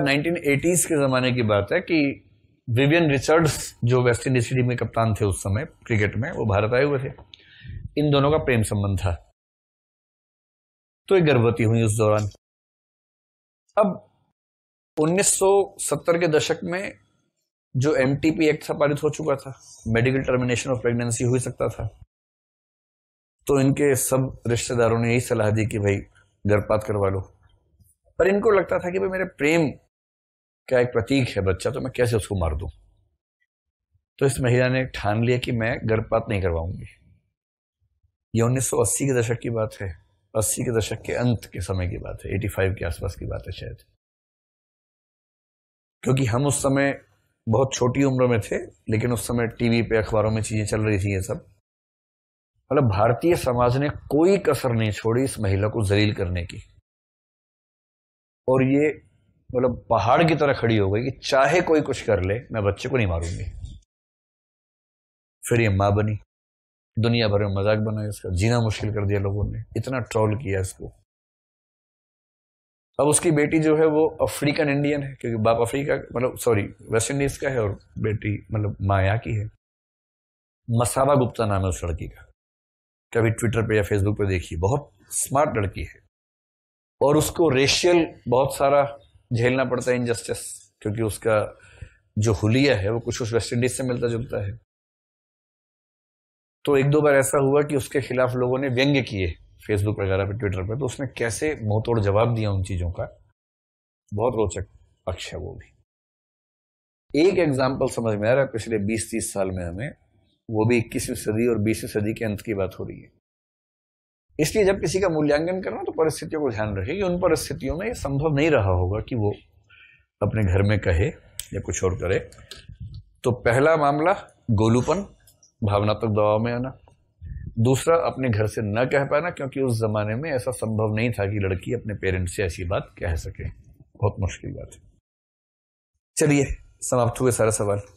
1980s के ज़माने की बात है कि विवियन रिचर्ड्स जो वेस्ट इंडीज टीम के कप्तान थे उस समय क्रिकेट में वो भारत आए हुए थे इन दोनों का प्रेम संबंध था तो एक गर्भवती हुई उस दौरान अब 1970 के दशक में जो एम एक्ट था पारित हो चुका था मेडिकल टर्मिनेशन ऑफ प्रेगनेंसी हो सकता था तो इनके सब रिश्तेदारों ने यही सलाह दी कि भाई गर्भपात करवा लो पर इनको लगता था कि भाई मेरे प्रेम का एक प्रतीक है बच्चा तो मैं कैसे उसको मार दूं तो इस महिला ने ठान लिया कि मैं गर्भपात नहीं करवाऊंगी ये 1980 के दशक की बात है 80 के दशक के अंत के समय की बात है 85 के आसपास की बात है शायद क्योंकि हम उस समय बहुत छोटी उम्र में थे लेकिन उस समय टीवी पे अखबारों में चीजें चल रही थी ये सब मतलब भारतीय समाज ने कोई कसर नहीं छोड़ी इस महिला को जलील करने की और ये मतलब पहाड़ की तरह खड़ी हो गई कि चाहे कोई कुछ कर ले मैं बच्चे को नहीं मारूंगी फिर ये माँ बनी दुनिया भर में मजाक बनाया इसका जीना मुश्किल कर दिया लोगों ने इतना ट्रोल किया इसको अब उसकी बेटी जो है वो अफ्रीकन इंडियन है क्योंकि बाप अफ्रीका मतलब सॉरी वेस्ट इंडीज का है और बेटी मतलब माया की है मसाबा गुप्ता नाम है उस लड़की का कभी ट्विटर पे या फेसबुक पे देखिए बहुत स्मार्ट लड़की है और उसको रेशियल बहुत सारा झेलना पड़ता है इनजस्टिस क्योंकि उसका जो हुलिया है वो कुछ कुछ वेस्ट इंडीज से मिलता जुलता है तो एक दो बार ऐसा हुआ कि उसके खिलाफ लोगों ने व्यंग्य किए फेसबुक वगैरह पे ट्विटर पे तो उसने कैसे मोहतोड़ जवाब दिया उन चीज़ों का बहुत रोचक पक्ष है वो भी एक एग्जाम्पल समझ में आ रहा है पिछले 20-30 साल में हमें वो भी इक्कीसवीं सदी और बीसवीं सदी के अंत की बात हो रही है इसलिए जब किसी का मूल्यांकन करना तो परिस्थितियों को ध्यान रखें कि उन परिस्थितियों में संभव नहीं रहा होगा कि वो अपने घर में कहे या कुछ और करे तो पहला मामला गोलूपन भावनात्मक दबाव में आना दूसरा अपने घर से न कह पाना क्योंकि उस जमाने में ऐसा संभव नहीं था कि लड़की अपने पेरेंट्स से ऐसी बात कह सके बहुत मुश्किल बात है चलिए समाप्त हुए सारा सवाल